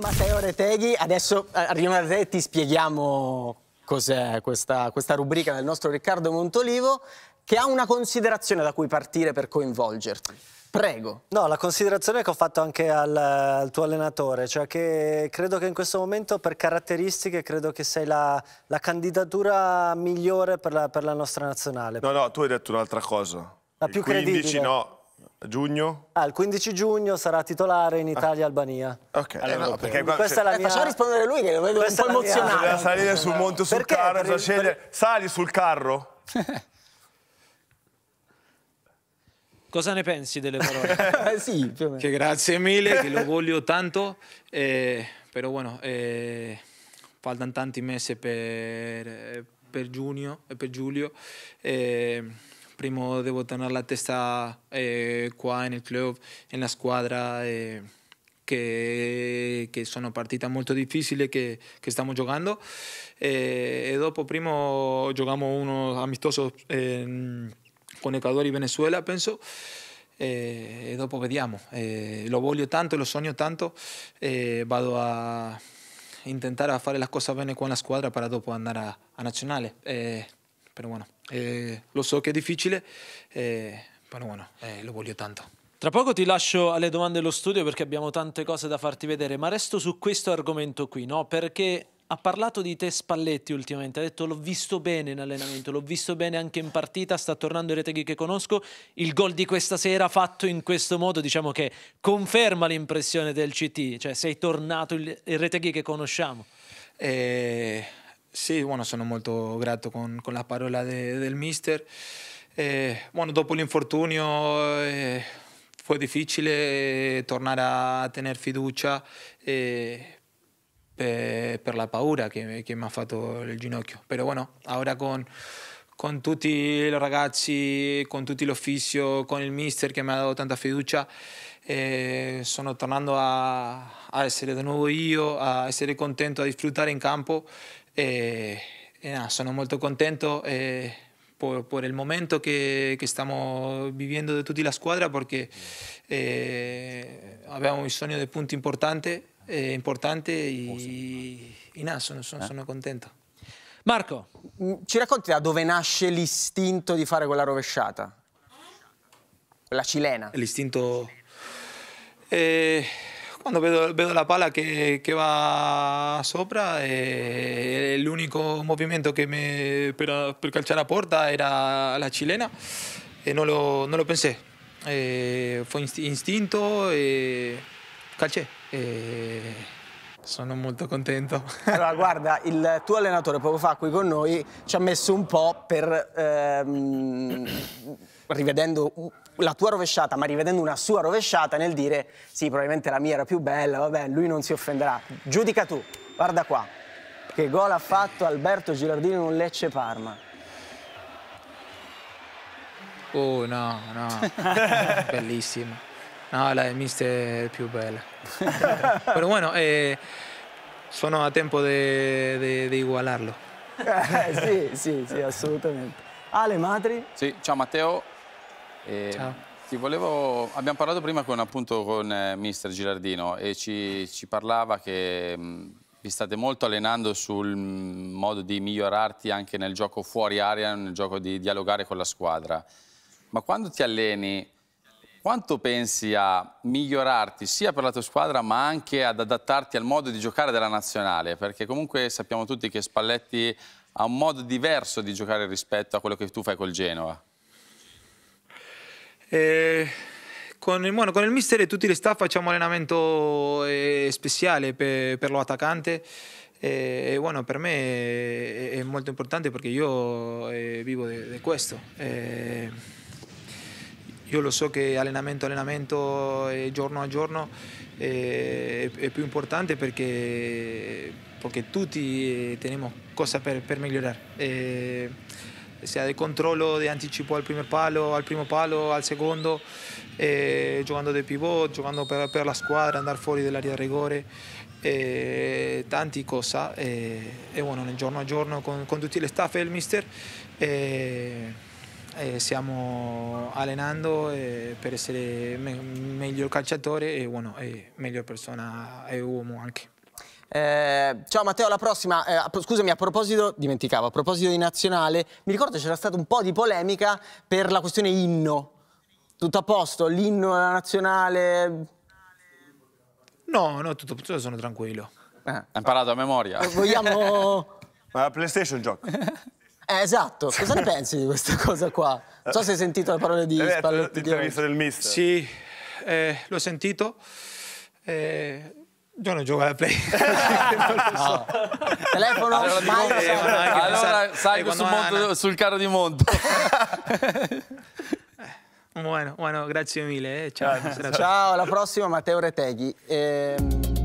Matteo Reteghi, adesso arriviamo eh, a te e ti spieghiamo cos'è questa, questa rubrica del nostro Riccardo Montolivo che ha una considerazione da cui partire per coinvolgerti. Prego. No, la considerazione che ho fatto anche al, al, tuo allenatore, cioè che credo che in questo momento per caratteristiche credo che sei la, la candidatura migliore per la, per la, nostra nazionale. No, no, tu hai detto un'altra cosa. La più 15 credibile. no, Giugno? Ah, il 15 giugno sarà titolare in ah. Italia-Albania. Ok, allora, eh no, perché qua, questa cioè, è la mia... Facciamo rispondere lui che è un po' emozionato. Bisogna salire sul monte sul perché? carro, per il... Sali sul carro? Cosa ne pensi delle parole? sì, più o meno. Che grazie mille, che lo voglio tanto, eh, però bueno, eh, faltano tanti mesi per, eh, per, giugno, eh, per Giulio. Eh, primo debo tener la testa eh, en el club, en la squadra, eh, que son partidas muy difíciles que estamos jugando. che stiamo giocando eh, e dopo primo giochiamo uno amistoso con Ecuador y Venezuela, penso. y eh, dopo vediamo, eh, lo voglio tanto, lo sogno tanto, vado a, intentar hacer las cosas bien con la escuadra para después andar a, Nacionales. Però bueno, eh, lo so che è difficile, eh, però bueno, eh, lo voglio tanto. Tra poco ti lascio alle domande dello studio perché abbiamo tante cose da farti vedere, ma resto su questo argomento qui, no? Perché ha parlato di te Spalletti ultimamente, ha detto l'ho visto bene in allenamento, l'ho visto bene anche in partita, sta tornando in reteghi che conosco, il gol di questa sera fatto in questo modo diciamo che conferma l'impressione del CT, cioè sei tornato in reteghi che conosciamo. Eh, sì, bueno, sono molto grato con, con la parola de, del mister. Eh, bueno, dopo l'infortunio eh, fu difficile tornare a tenere fiducia eh, per, per, la paura che, che mi ha fatto il ginocchio. Però bueno, ora con con tutti i ragazzi, con tutto l'ufficio, con il mister che mi ha dato tanta fiducia. Eh, sono tornando a, a, essere di nuovo io, a essere contento, a disfruttare in campo e, e no, sono molto contento eh, per, por, el momento che, que, estamos viviendo de toda la squadra porque eh, abbiamo bisogno di punti importanti importante y, eh, oh, sí. no, sono, sono, sono contento. Marco, mm, ci racconti da dove nasce l'istinto di fare quella rovesciata? la cilena. L'istinto... Eh, quando vedo, vedo la palla che, che va sopra e eh, l'unico movimento che mi, per, per, calciare a porta era la cilena e non lo, non lo pensai. E eh, fu istinto e calcé. E... Sono molto contento. Allora, guarda, il tuo allenatore poco fa qui con noi ci ha messo un po' per ehm, rivedendo la tua rovesciata, ma rivedendo una sua rovesciata nel dire sì, probabilmente la mia era più bella, vabbè, lui non si offenderà. Giudica tu, guarda qua, che gol ha fatto Alberto Girardino in un Lecce Parma. Oh no, no, bellissimo. No, la mister è più bella. Però bueno, eh, sono a tempo di igualarlo. Eh, sì, sì, sì, assolutamente. Ale Madri. Sì, ciao Matteo. E eh, Ciao. Volevo, abbiamo parlato prima con, appunto, con eh, mister Girardino e ci, ci parlava che mh, mm, vi state molto allenando sul mh, mm, modo di migliorarti anche nel gioco fuori area, nel gioco di dialogare con la squadra. Ma quando ti alleni, quanto pensi a migliorarti sia per la tua squadra ma anche ad adattarti al modo di giocare della nazionale? Perché comunque sappiamo tutti che Spalletti ha un modo diverso di giocare rispetto a quello che tu fai col Genoa. E con il, bueno, con il mister e tutti gli staff facciamo allenamento eh, speciale per, per lo attaccante. E, bueno, per me è, è, molto importante perché io eh, vivo di questo. E io lo so che allenamento, allenamento eh, giorno a giorno eh, è, è più importante perché, perché tutti abbiamo eh, cose per, per migliorare sia del controllo, di anticipo al primo palo, al, primo palo, al secondo, eh, giocando dei pivot, giocando per, per, la squadra, andare fuori dall'area rigore, eh, tanti cose. Eh, e buono, nel giorno a giorno con, con tutti le staff e il mister stiamo allenando per essere me- meglio calciatore e buono, meglio persona e uomo anche. Eh, ciao Matteo, alla prossima. Eh, scusami, a proposito, dimenticavo, a proposito di nazionale, mi ricordo c'era stata un po' di polemica per la questione inno. Tutto a posto, l'inno alla nazionale... No, no, tutto a posto, sono tranquillo. Eh. Hai imparato a memoria. Eh, vogliamo... Ma la PlayStation gioca. Eh, esatto, cosa ne pensi di questa cosa qua? Non so se hai sentito le parole di eh, Spalletti. L'intervista del mister. Sì, eh, l'ho sentito. Eh, io non gioco alla Play. no. Telefono, allora, manca. Eh, allora salgo Monto, sul carro di Monto. Eh, bueno, bueno, grazie mille. Eh. Ciao, ciao, alla prossima Matteo Reteghi. Ehm...